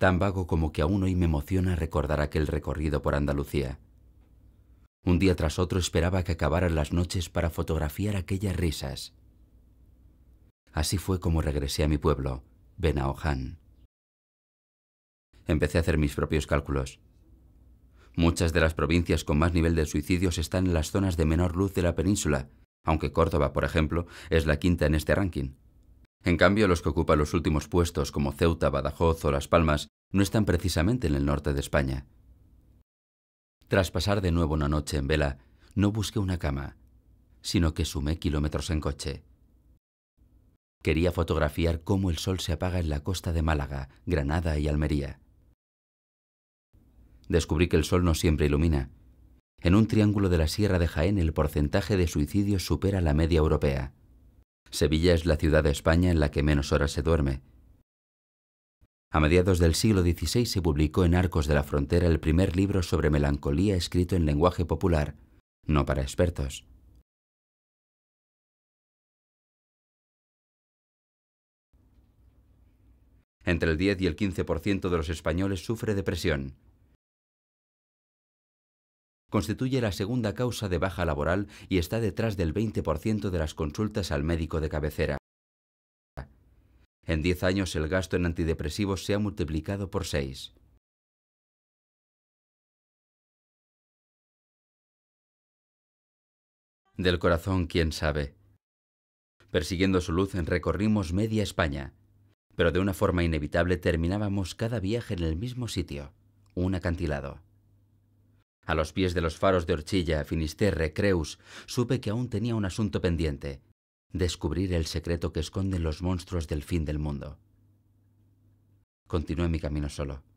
tan vago como que aún hoy me emociona recordar aquel recorrido por Andalucía. Un día tras otro esperaba que acabaran las noches para fotografiar aquellas risas. Así fue como regresé a mi pueblo, Benaoján. Empecé a hacer mis propios cálculos. Muchas de las provincias con más nivel de suicidios están en las zonas de menor luz de la península, aunque Córdoba, por ejemplo, es la quinta en este ranking. En cambio, los que ocupan los últimos puestos como Ceuta, Badajoz o Las Palmas no están precisamente en el norte de España. Tras pasar de nuevo una noche en vela, no busqué una cama, sino que sumé kilómetros en coche. Quería fotografiar cómo el sol se apaga en la costa de Málaga, Granada y Almería. Descubrí que el sol no siempre ilumina. En un triángulo de la Sierra de Jaén el porcentaje de suicidios supera la media europea. Sevilla es la ciudad de España en la que menos horas se duerme. A mediados del siglo XVI se publicó en Arcos de la Frontera el primer libro sobre melancolía escrito en lenguaje popular, no para expertos. Entre el 10 y el 15% de los españoles sufre depresión, constituye la segunda causa de baja laboral y está detrás del 20% de las consultas al médico de cabecera. En 10 años el gasto en antidepresivos se ha multiplicado por 6. Del corazón, quién sabe. Persiguiendo su luz recorrimos media España, pero de una forma inevitable terminábamos cada viaje en el mismo sitio, un acantilado. A los pies de los faros de Orchilla, Finisterre, Creus, supe que aún tenía un asunto pendiente, descubrir el secreto que esconden los monstruos del fin del mundo. Continué mi camino solo.